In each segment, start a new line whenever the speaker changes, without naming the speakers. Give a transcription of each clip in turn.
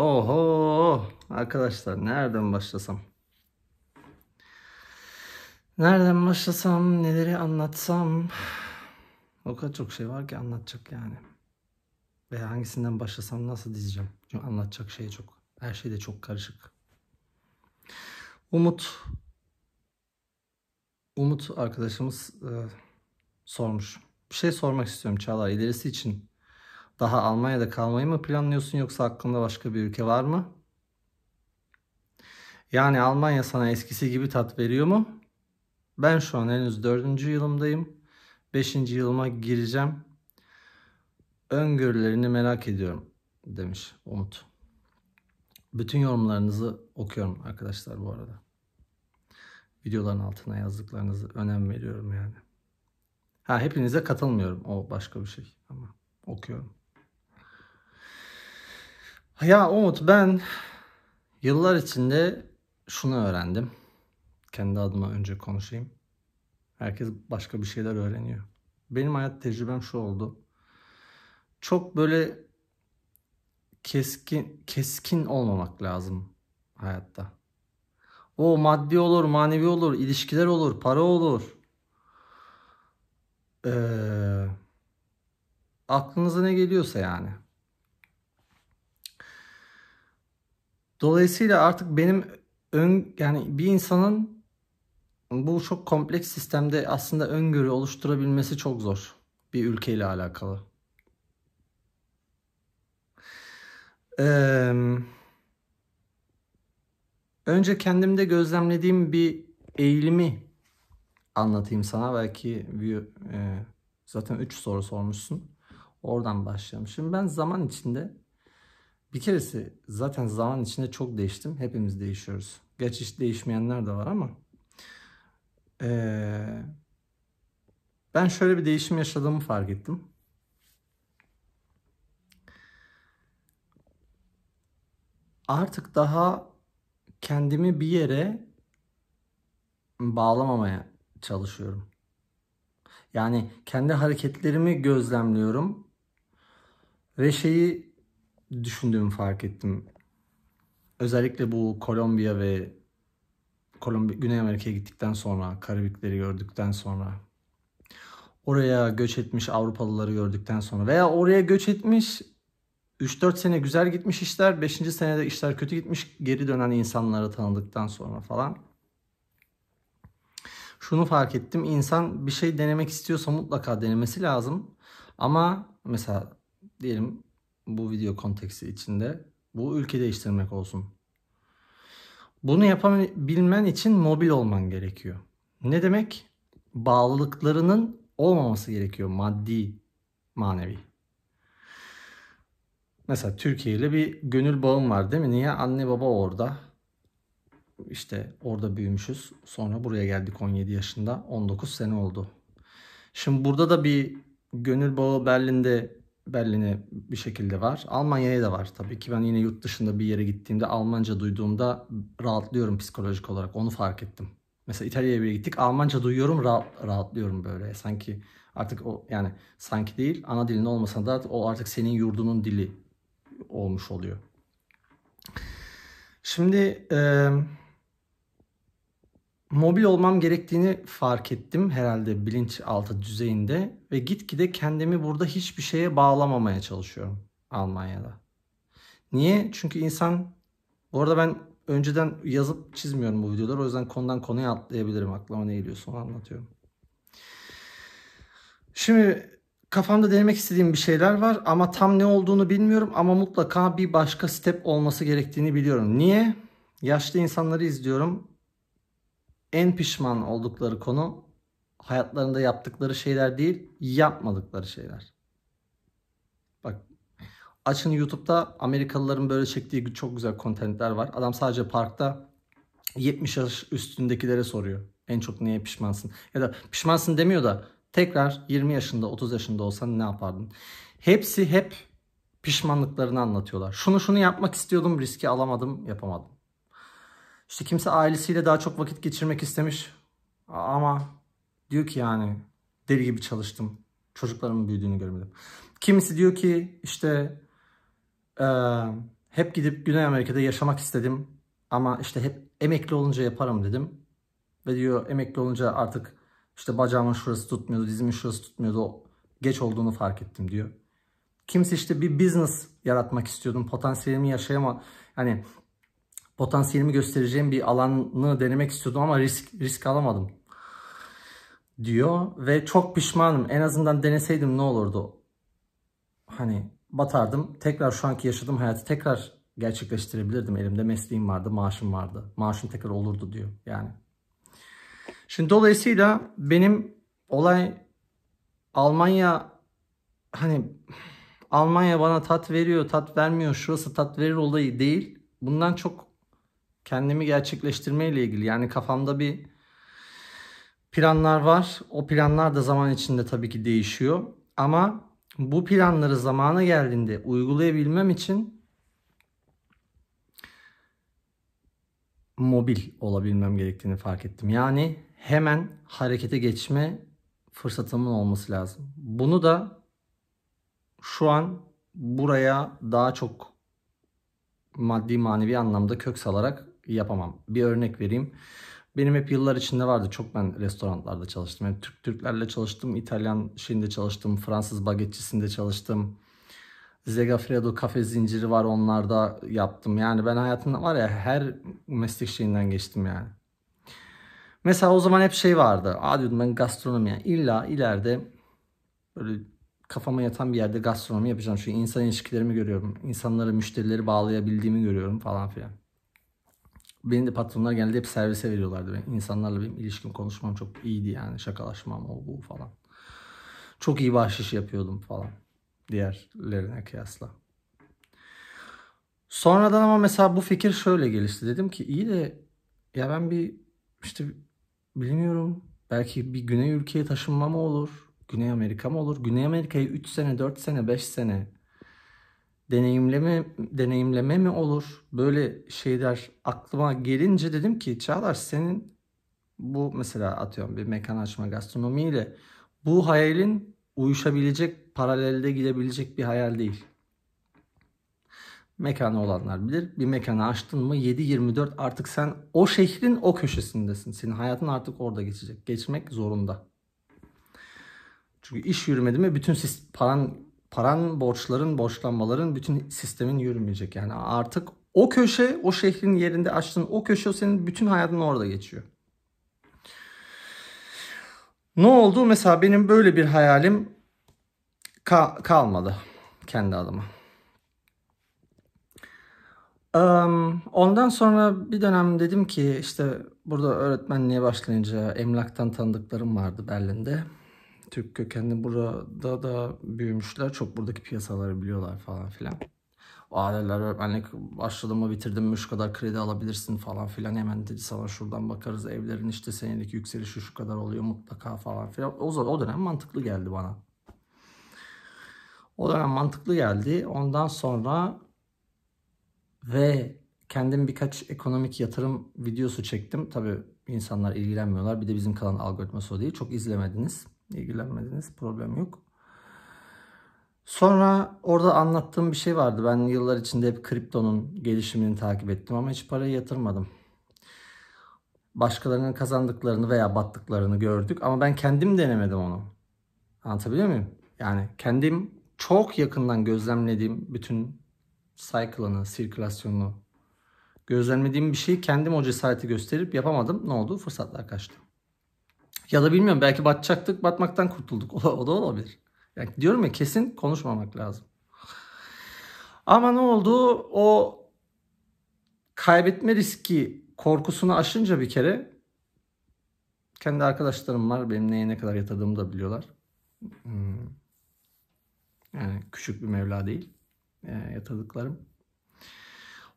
Oho arkadaşlar nereden başlasam? Nereden başlasam, neleri anlatsam? O kadar çok şey var ki anlatacak yani. veya hangisinden başlasam nasıl dizeceğim? Çünkü anlatacak şey çok. Her şey de çok karışık. Umut Umut arkadaşımız e, sormuş. Bir şey sormak istiyorum Çağlar ilerisi için. Daha Almanya'da kalmayı mı planlıyorsun yoksa aklında başka bir ülke var mı? Yani Almanya sana eskisi gibi tat veriyor mu? Ben şu an henüz 4. yılımdayım. 5. yılıma gireceğim. Öngörülerini merak ediyorum demiş Umut. Bütün yorumlarınızı okuyorum arkadaşlar bu arada. Videoların altına yazdıklarınızı önem veriyorum yani. Ha hepinize katılmıyorum. O başka bir şey ama okuyorum. Ya Umut ben yıllar içinde şunu öğrendim. Kendi adıma önce konuşayım. Herkes başka bir şeyler öğreniyor. Benim hayat tecrübem şu oldu. Çok böyle keskin keskin olmamak lazım hayatta. O maddi olur, manevi olur, ilişkiler olur, para olur. Ee, aklınıza ne geliyorsa yani. Dolayısıyla artık benim ön yani bir insanın bu çok kompleks sistemde aslında öngörü oluşturabilmesi çok zor bir ülkeyle alakalı. Ee, önce kendimde gözlemlediğim bir eğilimi anlatayım sana. Belki e, zaten 3 soru sormuşsun. Oradan başlayalım. Şimdi ben zaman içinde bir keresi zaten zaman içinde çok değiştim. Hepimiz değişiyoruz. Gerçi hiç değişmeyenler de var ama. Ee, ben şöyle bir değişim yaşadığımı fark ettim. Artık daha kendimi bir yere bağlamamaya çalışıyorum. Yani kendi hareketlerimi gözlemliyorum ve şeyi düşündüğümü fark ettim. Özellikle bu Kolombiya ve Kolombiya, Güney Amerika'ya gittikten sonra, Karabikleri gördükten sonra, oraya göç etmiş Avrupalıları gördükten sonra veya oraya göç etmiş 3-4 sene güzel gitmiş işler, 5. senede işler kötü gitmiş, geri dönen insanları tanıdıktan sonra falan. Şunu fark ettim, insan bir şey denemek istiyorsa mutlaka denemesi lazım. Ama mesela diyelim bu video konteksi içinde bu ülke değiştirmek olsun. Bunu yapabilmen için mobil olman gerekiyor. Ne demek? Bağlılıklarının olmaması gerekiyor maddi, manevi. Mesela Türkiye ile bir gönül bağım var değil mi? Niye? Anne baba orada. İşte orada büyümüşüz. Sonra buraya geldik 17 yaşında. 19 sene oldu. Şimdi burada da bir gönül bağı Berlin'de Berlin'e bir şekilde var. Almanya'ya da var tabii ki. Ben yine yurt dışında bir yere gittiğimde Almanca duyduğumda rahatlıyorum psikolojik olarak. Onu fark ettim. Mesela İtalya'ya bir gittik. Almanca duyuyorum rahat, rahatlıyorum böyle. Sanki artık o yani sanki değil ana dilin olmasa da o artık senin yurdunun dili olmuş oluyor. Şimdi eee mobil olmam gerektiğini fark ettim herhalde bilinçaltı düzeyinde ve gitgide kendimi burada hiçbir şeye bağlamamaya çalışıyorum Almanya'da. Niye? Çünkü insan bu arada ben önceden yazıp çizmiyorum bu videoları o yüzden konudan konuya atlayabilirim aklıma ne geliyorsa onu anlatıyorum. Şimdi kafamda denemek istediğim bir şeyler var ama tam ne olduğunu bilmiyorum ama mutlaka bir başka step olması gerektiğini biliyorum. Niye? Yaşlı insanları izliyorum en pişman oldukları konu hayatlarında yaptıkları şeyler değil, yapmadıkları şeyler. Bak açın YouTube'da Amerikalıların böyle çektiği çok güzel kontentler var. Adam sadece parkta 70 yaş üstündekilere soruyor. En çok neye pişmansın? Ya da pişmansın demiyor da tekrar 20 yaşında 30 yaşında olsan ne yapardın? Hepsi hep pişmanlıklarını anlatıyorlar. Şunu şunu yapmak istiyordum riski alamadım yapamadım. İşte kimse ailesiyle daha çok vakit geçirmek istemiş. Ama diyor ki yani deli gibi çalıştım. Çocuklarımın büyüdüğünü görmedim. Kimisi diyor ki işte e, hep gidip Güney Amerika'da yaşamak istedim. Ama işte hep emekli olunca yaparım dedim. Ve diyor emekli olunca artık işte bacağımın şurası tutmuyordu, dizimin şurası tutmuyordu. geç olduğunu fark ettim diyor. Kimse işte bir business yaratmak istiyordum. Potansiyelimi yaşayama yani potansiyelimi göstereceğim bir alanı denemek istiyordum ama risk risk alamadım diyor ve çok pişmanım. En azından deneseydim ne olurdu? Hani batardım. Tekrar şu anki yaşadığım hayatı tekrar gerçekleştirebilirdim. Elimde mesleğim vardı, maaşım vardı. Maaşım tekrar olurdu diyor yani. Şimdi dolayısıyla benim olay Almanya hani Almanya bana tat veriyor, tat vermiyor, şurası tat verir olayı değil. Bundan çok kendimi gerçekleştirme ile ilgili yani kafamda bir planlar var. O planlar da zaman içinde tabii ki değişiyor. Ama bu planları zamana geldiğinde uygulayabilmem için mobil olabilmem gerektiğini fark ettim. Yani hemen harekete geçme fırsatımın olması lazım. Bunu da şu an buraya daha çok maddi manevi anlamda kök salarak yapamam. Bir örnek vereyim. Benim hep yıllar içinde vardı. Çok ben restoranlarda çalıştım. Yani Türk Türklerle çalıştım, İtalyan şeyinde çalıştım, Fransız bagetçisinde çalıştım. Zegafredo kafe zinciri var onlarda yaptım. Yani ben hayatımda var ya her meslek şeyinden geçtim yani. Mesela o zaman hep şey vardı. Aa diyordum ben gastronomi yani illa ileride böyle kafama yatan bir yerde gastronomi yapacağım. Çünkü insan ilişkilerimi görüyorum. İnsanlara müşterileri bağlayabildiğimi görüyorum falan filan. Beni de patronlar genelde hep servise veriyorlardı. Ben insanlarla benim ilişkim, konuşmam çok iyiydi yani. Şakalaşmam o bu falan. Çok iyi bahşiş yapıyordum falan. Diğerlerine kıyasla. Sonradan ama mesela bu fikir şöyle gelişti. Dedim ki iyi de ya ben bir işte bilmiyorum belki bir Güney ülkeye taşınma olur? Güney Amerika mı olur? Güney Amerika'yı 3 sene, 4 sene, 5 sene deneyimleme deneyimleme mi olur? Böyle şeyler aklıma gelince dedim ki Çağlar senin bu mesela atıyorum bir mekan açma gastronomiyle bu hayalin uyuşabilecek, paralelde gidebilecek bir hayal değil. Mekanı olanlar bilir. Bir mekanı açtın mı 7-24 artık sen o şehrin o köşesindesin. Senin hayatın artık orada geçecek. Geçmek zorunda. Çünkü iş yürümedi mi bütün siz paran paran, borçların, borçlanmaların bütün sistemin yürümeyecek. Yani artık o köşe, o şehrin yerinde açtığın o köşe senin bütün hayatın orada geçiyor. Ne oldu? Mesela benim böyle bir hayalim ka- kalmadı kendi adıma. Um, ondan sonra bir dönem dedim ki işte burada öğretmenliğe başlayınca emlaktan tanıdıklarım vardı Berlin'de. Türk kökenli burada da büyümüşler. Çok buradaki piyasaları biliyorlar falan filan. O aileler öğretmenlik başladım mı bitirdim mi şu kadar kredi alabilirsin falan filan. Hemen dedi sana şuradan bakarız evlerin işte senelik yükselişi şu kadar oluyor mutlaka falan filan. O, zaman, o dönem mantıklı geldi bana. O dönem mantıklı geldi. Ondan sonra ve kendim birkaç ekonomik yatırım videosu çektim. Tabii insanlar ilgilenmiyorlar. Bir de bizim kalan algoritması o değil. Çok izlemediniz ilgilenmediniz. Problem yok. Sonra orada anlattığım bir şey vardı. Ben yıllar içinde hep kriptonun gelişimini takip ettim ama hiç parayı yatırmadım. Başkalarının kazandıklarını veya battıklarını gördük ama ben kendim denemedim onu. Anlatabiliyor muyum? Yani kendim çok yakından gözlemlediğim bütün cycle'ını, sirkülasyonunu gözlemlediğim bir şeyi kendim o cesareti gösterip yapamadım. Ne oldu? Fırsatlar kaçtı. Ya da bilmiyorum belki batacaktık batmaktan kurtulduk. O, o da olabilir. Yani diyorum ya kesin konuşmamak lazım. Ama ne oldu? O kaybetme riski korkusunu aşınca bir kere kendi arkadaşlarım var. Benim neye ne kadar yatadığımı da biliyorlar. Hmm. Yani küçük bir mevla değil. Yani e, yatırdıklarım.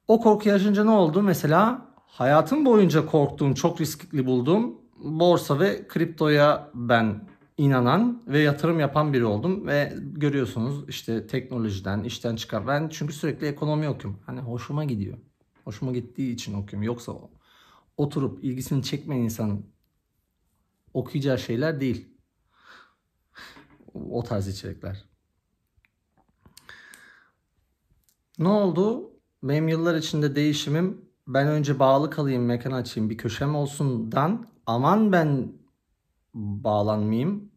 O korku aşınca ne oldu? Mesela hayatım boyunca korktuğum, çok riskli bulduğum borsa ve kriptoya ben inanan ve yatırım yapan biri oldum ve görüyorsunuz işte teknolojiden işten çıkar. Ben çünkü sürekli ekonomi okuyorum. Hani hoşuma gidiyor. Hoşuma gittiği için okuyorum. Yoksa oturup ilgisini çekmeyen insanın okuyacağı şeyler değil. O tarz içerikler. Ne oldu? Benim yıllar içinde değişimim ben önce bağlı kalayım, mekan açayım, bir köşem olsundan aman ben bağlanmayayım.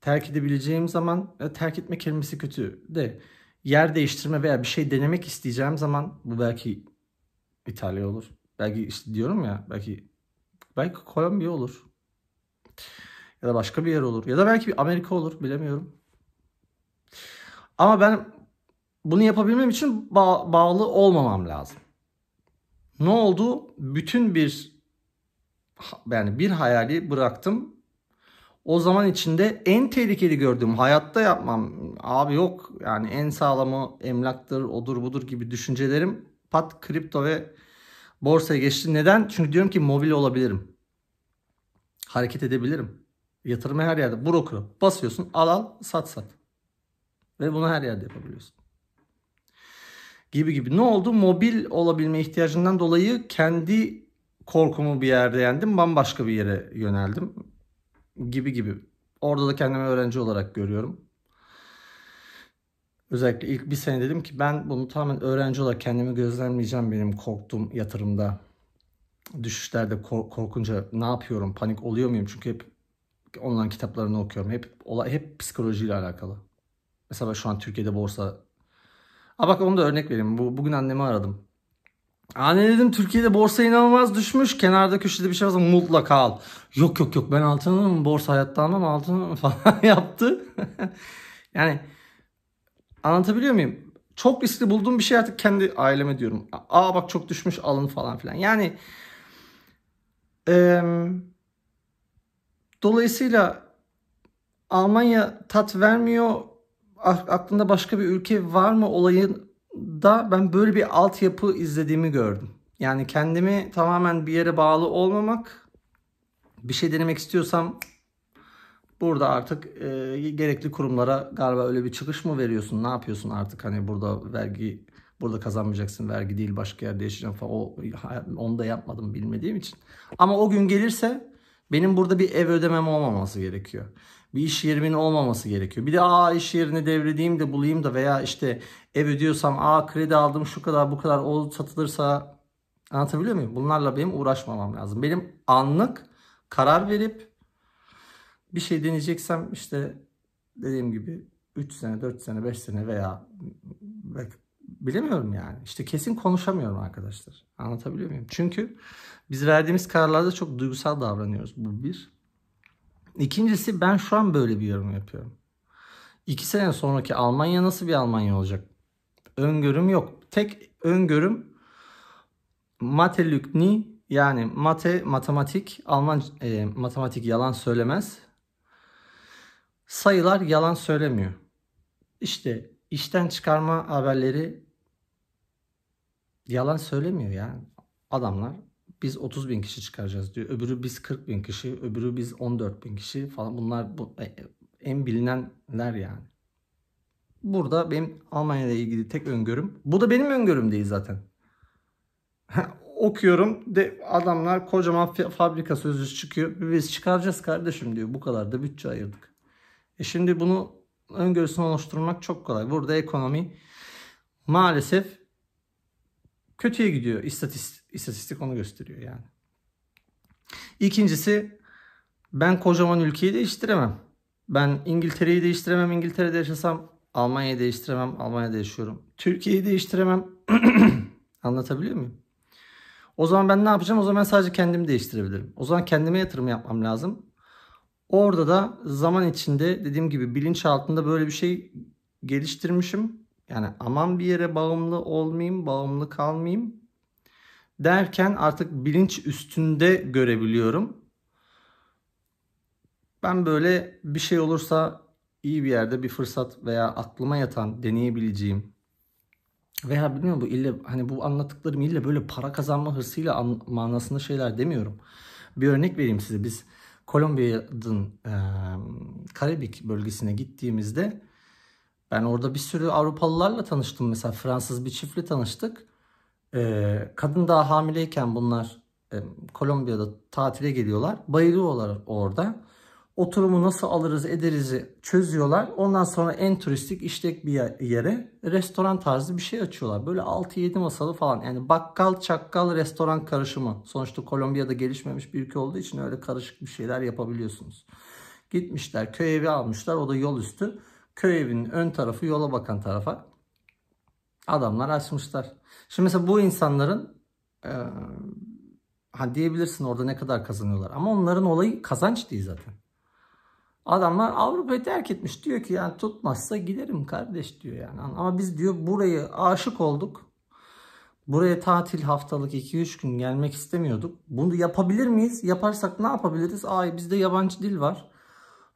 Terk edebileceğim zaman e, terk etme kelimesi kötü de yer değiştirme veya bir şey denemek isteyeceğim zaman bu belki İtalya olur. Belki işte diyorum ya belki belki Kolombiya olur. Ya da başka bir yer olur. Ya da belki bir Amerika olur. Bilemiyorum. Ama ben bunu yapabilmem için ba- bağlı olmamam lazım. Ne oldu? Bütün bir yani bir hayali bıraktım. O zaman içinde en tehlikeli gördüğüm hayatta yapmam abi yok yani en sağlamı emlaktır odur budur gibi düşüncelerim pat kripto ve borsaya geçti. Neden? Çünkü diyorum ki mobil olabilirim. Hareket edebilirim. Yatırımı her yerde. Broker'ı basıyorsun al al sat sat. Ve bunu her yerde yapabiliyorsun. Gibi gibi. Ne oldu? Mobil olabilme ihtiyacından dolayı kendi korkumu bir yerde yendim bambaşka bir yere yöneldim gibi gibi. Orada da kendimi öğrenci olarak görüyorum. Özellikle ilk bir sene dedim ki ben bunu tamamen öğrenci olarak kendimi gözlemleyeceğim benim korktuğum yatırımda. Düşüşlerde korkunca ne yapıyorum? Panik oluyor muyum? Çünkü hep online kitaplarını okuyorum. Hep olay hep psikolojiyle alakalı. Mesela şu an Türkiye'de borsa. Aa bak onu da örnek vereyim. Bu, bugün annemi aradım. Anne dedim Türkiye'de borsa inanılmaz düşmüş. Kenarda köşede bir şey varsa mutlaka al. Yok yok yok ben altın alırım. Borsa hayatta almam altın falan yaptı. yani anlatabiliyor muyum? Çok riskli bulduğum bir şey artık kendi aileme diyorum. Aa bak çok düşmüş alın falan filan. Yani e, dolayısıyla Almanya tat vermiyor. Aklında başka bir ülke var mı olayın da ben böyle bir altyapı izlediğimi gördüm. Yani kendimi tamamen bir yere bağlı olmamak, bir şey denemek istiyorsam burada artık e, gerekli kurumlara galiba öyle bir çıkış mı veriyorsun, ne yapıyorsun artık hani burada vergi burada kazanmayacaksın vergi değil başka yerde yaşayacağım falan o onu da yapmadım bilmediğim için. Ama o gün gelirse benim burada bir ev ödemem olmaması gerekiyor bir iş yerimin olmaması gerekiyor. Bir de aa iş yerini devredeyim de bulayım da veya işte ev ödüyorsam aa kredi aldım şu kadar bu kadar o satılırsa anlatabiliyor muyum? Bunlarla benim uğraşmamam lazım. Benim anlık karar verip bir şey deneyeceksem işte dediğim gibi 3 sene 4 sene 5 sene veya bilemiyorum yani. İşte kesin konuşamıyorum arkadaşlar. Anlatabiliyor muyum? Çünkü biz verdiğimiz kararlarda çok duygusal davranıyoruz. Bu bir. İkincisi ben şu an böyle bir yorum yapıyorum. İki sene sonraki Almanya nasıl bir Almanya olacak? Öngörüm yok. Tek öngörüm Matelükni yani mate matematik Alman e, matematik yalan söylemez. Sayılar yalan söylemiyor. İşte işten çıkarma haberleri yalan söylemiyor yani Adamlar biz 30 bin kişi çıkaracağız diyor. Öbürü biz 40 bin kişi, öbürü biz 14 bin kişi falan. Bunlar bu, e, en bilinenler yani. Burada benim Almanya ile ilgili tek öngörüm. Bu da benim öngörüm değil zaten. Okuyorum de adamlar kocaman fabrika sözcüsü çıkıyor. Biz çıkaracağız kardeşim diyor. Bu kadar da bütçe ayırdık. E şimdi bunu öngörüsünü oluşturmak çok kolay. Burada ekonomi maalesef kötüye gidiyor istatistik İstatistik onu gösteriyor yani. İkincisi ben kocaman ülkeyi değiştiremem. Ben İngiltere'yi değiştiremem. İngiltere'de yaşasam Almanya'yı değiştiremem. Almanya'da yaşıyorum. Türkiye'yi değiştiremem. Anlatabiliyor muyum? O zaman ben ne yapacağım? O zaman ben sadece kendimi değiştirebilirim. O zaman kendime yatırım yapmam lazım. Orada da zaman içinde dediğim gibi bilinç altında böyle bir şey geliştirmişim. Yani aman bir yere bağımlı olmayayım, bağımlı kalmayayım derken artık bilinç üstünde görebiliyorum. Ben böyle bir şey olursa iyi bir yerde bir fırsat veya aklıma yatan deneyebileceğim veya bilmiyorum bu ille hani bu anlattıklarım ille böyle para kazanma hırsıyla an, manasında şeyler demiyorum. Bir örnek vereyim size. Biz Kolombiya'nın e, Karabik bölgesine gittiğimizde ben orada bir sürü Avrupalılarla tanıştım. Mesela Fransız bir çiftle tanıştık. E, kadın daha hamileyken bunlar e, Kolombiya'da tatile geliyorlar. Bayılıyorlar orada. Oturumu nasıl alırız ederizi çözüyorlar. Ondan sonra en turistik işlek bir yere restoran tarzı bir şey açıyorlar. Böyle 6-7 masalı falan yani bakkal çakkal restoran karışımı. Sonuçta Kolombiya'da gelişmemiş bir ülke olduğu için öyle karışık bir şeyler yapabiliyorsunuz. Gitmişler köy evi almışlar o da yol üstü. Köy evinin ön tarafı yola bakan tarafa. Adamlar açmışlar. Şimdi mesela bu insanların e, ha hani diyebilirsin orada ne kadar kazanıyorlar. Ama onların olayı kazanç değil zaten. Adamlar Avrupa'yı terk etmiş. Diyor ki yani tutmazsa giderim kardeş diyor yani. Ama biz diyor burayı aşık olduk. Buraya tatil haftalık 2-3 gün gelmek istemiyorduk. Bunu yapabilir miyiz? Yaparsak ne yapabiliriz? Ay bizde yabancı dil var.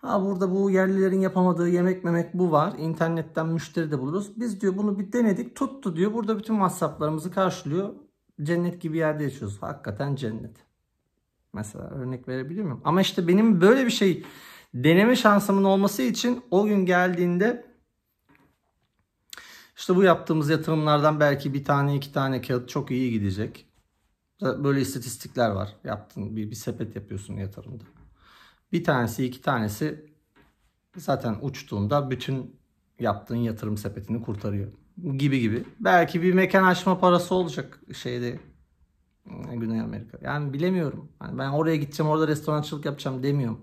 Ha burada bu yerlilerin yapamadığı yemek memek bu var. İnternetten müşteri de buluruz. Biz diyor bunu bir denedik tuttu diyor. Burada bütün masraflarımızı karşılıyor. Cennet gibi yerde yaşıyoruz. Hakikaten cennet. Mesela örnek verebilir miyim? Ama işte benim böyle bir şey deneme şansımın olması için o gün geldiğinde işte bu yaptığımız yatırımlardan belki bir tane iki tane kağıt çok iyi gidecek. Böyle istatistikler var. Yaptın bir, bir sepet yapıyorsun yatırımda. Bir tanesi iki tanesi zaten uçtuğunda bütün yaptığın yatırım sepetini kurtarıyor. Gibi gibi. Belki bir mekan açma parası olacak şeyde e, Güney Amerika. Yani bilemiyorum. Yani ben oraya gideceğim orada restorançılık yapacağım demiyorum.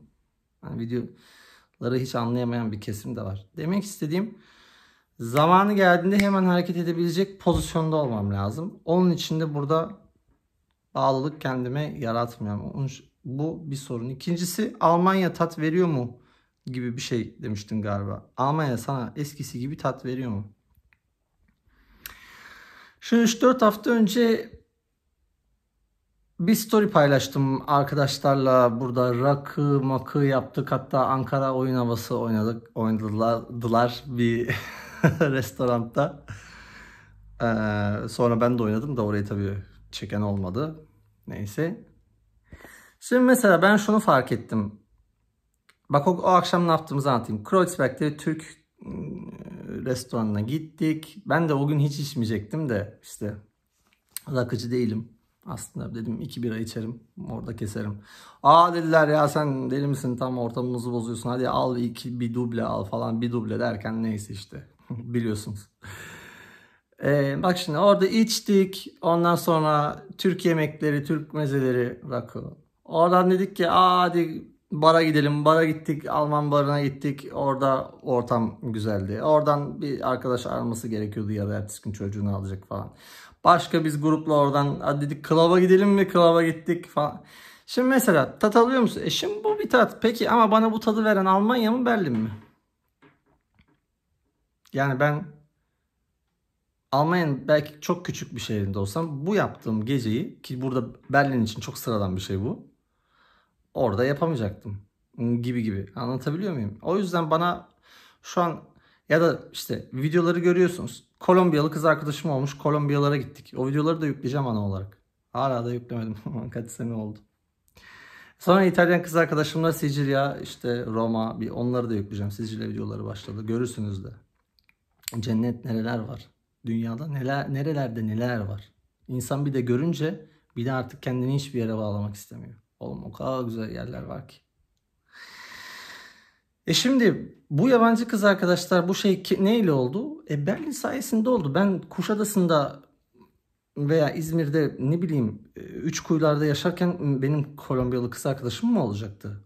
Yani videoları hiç anlayamayan bir kesim de var. Demek istediğim zamanı geldiğinde hemen hareket edebilecek pozisyonda olmam lazım. Onun için de burada bağlılık kendime yaratmıyorum. Bu bir sorun. İkincisi Almanya tat veriyor mu gibi bir şey demiştin galiba. Almanya sana eskisi gibi tat veriyor mu? Şu 3-4 hafta önce bir story paylaştım arkadaşlarla burada rakı makı yaptık hatta Ankara oyun havası oynadık oynadılar bir restoranda. Ee, sonra ben de oynadım da orayı tabii çeken olmadı. Neyse. Şimdi mesela ben şunu fark ettim. Bak o, o akşam ne yaptığımızı anlatayım. Kreuzberg'de Türk ıı, restoranına gittik. Ben de o gün hiç içmeyecektim de işte rakıcı değilim. Aslında dedim iki bira içerim orada keserim. Aa dediler ya sen deli misin tam ortamımızı bozuyorsun hadi al iki bir duble al falan bir duble derken neyse işte biliyorsunuz. Ee, bak şimdi orada içtik ondan sonra Türk yemekleri Türk mezeleri rakı Oradan dedik ki hadi bara gidelim. Bara gittik. Alman barına gittik. Orada ortam güzeldi. Oradan bir arkadaş araması gerekiyordu ya da ertesi gün çocuğunu alacak falan. Başka biz grupla oradan hadi dedik klava gidelim mi? Klava gittik falan. Şimdi mesela tat alıyor musun? E şimdi bu bir tat. Peki ama bana bu tadı veren Almanya mı Berlin mi? Yani ben Almanya'nın belki çok küçük bir şehrinde olsam bu yaptığım geceyi ki burada Berlin için çok sıradan bir şey bu orada yapamayacaktım gibi gibi. Anlatabiliyor muyum? O yüzden bana şu an ya da işte videoları görüyorsunuz. Kolombiyalı kız arkadaşım olmuş. Kolombiyalara gittik. O videoları da yükleyeceğim ana olarak. Hala da yüklemedim. Kaç sene oldu. Sonra İtalyan kız arkadaşımla Sicilya, işte Roma, bir onları da yükleyeceğim. Sicilya videoları başladı. Görürsünüz de. Cennet nereler var. Dünyada neler nerelerde neler var. İnsan bir de görünce bir de artık kendini hiçbir yere bağlamak istemiyor. Oğlum o kadar güzel yerler var ki. E şimdi bu yabancı kız arkadaşlar bu şey neyle oldu? E Berlin sayesinde oldu. Ben Kuşadası'nda veya İzmir'de ne bileyim e, üç kuyularda yaşarken benim Kolombiyalı kız arkadaşım mı olacaktı?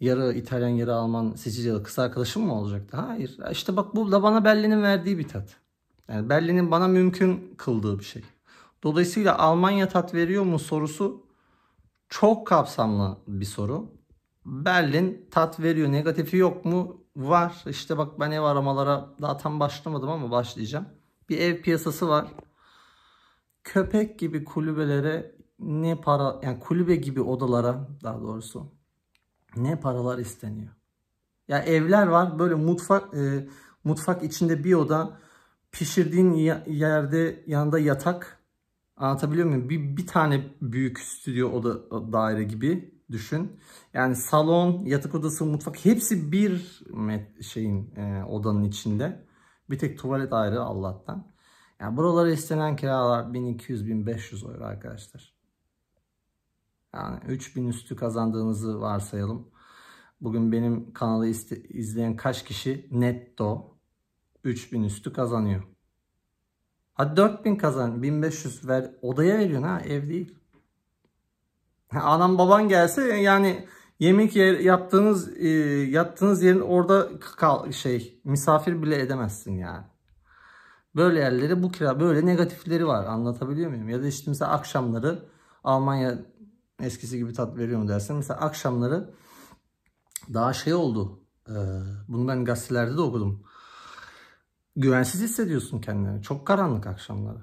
Yarı İtalyan, yarı Alman, Sicilyalı kız arkadaşım mı olacaktı? Hayır. İşte bak bu da bana Berlin'in verdiği bir tat. Yani Berlin'in bana mümkün kıldığı bir şey. Dolayısıyla Almanya tat veriyor mu sorusu çok kapsamlı bir soru. Berlin tat veriyor. Negatifi yok mu? Var. İşte bak ben ev aramalara daha tam başlamadım ama başlayacağım. Bir ev piyasası var. Köpek gibi kulübelere ne para yani kulübe gibi odalara daha doğrusu ne paralar isteniyor. Ya evler var böyle mutfak e, mutfak içinde bir oda pişirdiğin yerde yanında yatak Anlatabiliyor muyum? Bir, bir tane büyük stüdyo oda daire gibi düşün. Yani salon, yatak odası, mutfak hepsi bir şeyin e, odanın içinde. Bir tek tuvalet ayrı Allah'tan. Yani buralara istenen kiralar 1200-1500 euro arkadaşlar. Yani 3000 üstü kazandığınızı varsayalım. Bugün benim kanalı izleyen kaç kişi netto 3000 üstü kazanıyor. Hadi 4000 kazan 1500 ver odaya veriyorsun ha ev değil. Anam baban gelse yani yemek yer, yaptığınız e, yattığınız yerin orada kal, şey misafir bile edemezsin yani. Böyle yerleri, bu kira böyle negatifleri var anlatabiliyor muyum? Ya da işte mesela akşamları Almanya eskisi gibi tat veriyor mu dersin. Mesela akşamları daha şey oldu. E, bunu ben gazetelerde de okudum güvensiz hissediyorsun kendini. Çok karanlık akşamları.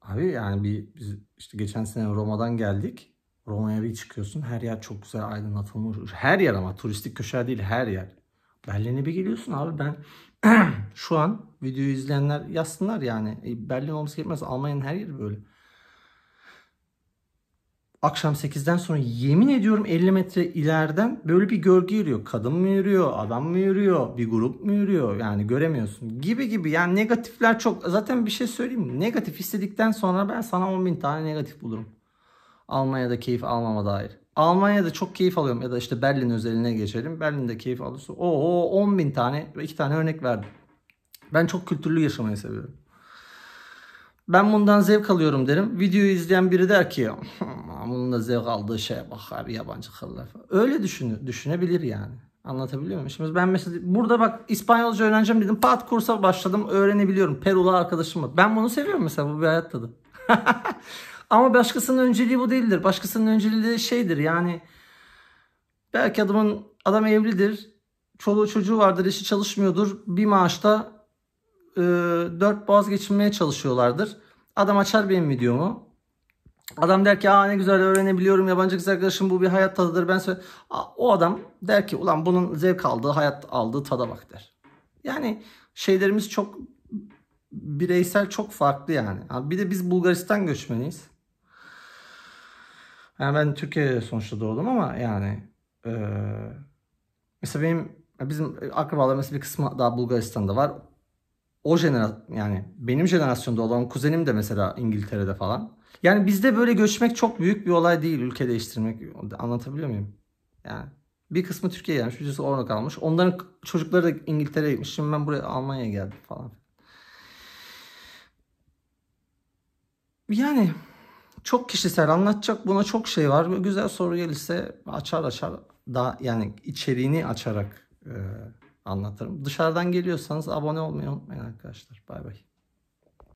Abi yani bir biz işte geçen sene Roma'dan geldik. Roma'ya bir çıkıyorsun. Her yer çok güzel aydınlatılmış. Her yer ama turistik köşe değil her yer. Berlin'e bir geliyorsun abi ben şu an videoyu izleyenler yazsınlar yani. E, Berlin olması gerekmez. Almanya'nın her yeri böyle akşam 8'den sonra yemin ediyorum 50 metre ileriden böyle bir gölge yürüyor. Kadın mı yürüyor, adam mı yürüyor, bir grup mu yürüyor yani göremiyorsun gibi gibi. Yani negatifler çok zaten bir şey söyleyeyim mi? Negatif istedikten sonra ben sana 10 bin tane negatif bulurum. Almanya'da keyif almama dair. Almanya'da çok keyif alıyorum ya da işte Berlin özeline geçelim. Berlin'de keyif alırsa o 10 bin tane iki tane örnek verdim. Ben çok kültürlü yaşamayı seviyorum. Ben bundan zevk alıyorum derim. Videoyu izleyen biri der ki hmm, onun da zevk aldığı şeye bak abi yabancı kıllar Öyle düşünür, düşünebilir yani. Anlatabiliyor muyum? Şimdi ben mesela burada bak İspanyolca öğreneceğim dedim. Pat kursa başladım öğrenebiliyorum. Perulu arkadaşım var. Ben bunu seviyorum mesela bu bir hayat tadı. Ama başkasının önceliği bu değildir. Başkasının önceliği şeydir yani. Belki adamın adam evlidir. Çoluğu çocuğu vardır, işi çalışmıyordur. Bir maaşta e, dört boğaz geçinmeye çalışıyorlardır. Adam açar benim videomu. Adam der ki aa ne güzel öğrenebiliyorum yabancı kız arkadaşım bu bir hayat tadıdır. Ben söyle o adam der ki ulan bunun zevk aldığı hayat aldığı tada bak der. Yani şeylerimiz çok bireysel çok farklı yani. Bir de biz Bulgaristan göçmeniyiz. Yani ben Türkiye sonuçta doğdum ama yani e, mesela benim bizim akrabalarımız bir kısmı daha Bulgaristan'da var. O jenerasyon yani benim jenerasyonda olan kuzenim de mesela İngiltere'de falan. Yani bizde böyle göçmek çok büyük bir olay değil ülke değiştirmek. Anlatabiliyor muyum? Yani bir kısmı Türkiye'ye gelmiş, birisi orada kalmış. Onların çocukları da İngiltere'ye gitmiş. Şimdi ben buraya Almanya'ya geldim falan. Yani çok kişisel anlatacak buna çok şey var. Güzel soru gelirse açar açar daha yani içeriğini açarak e, anlatırım. Dışarıdan geliyorsanız abone olmayı unutmayın arkadaşlar. Bay bay.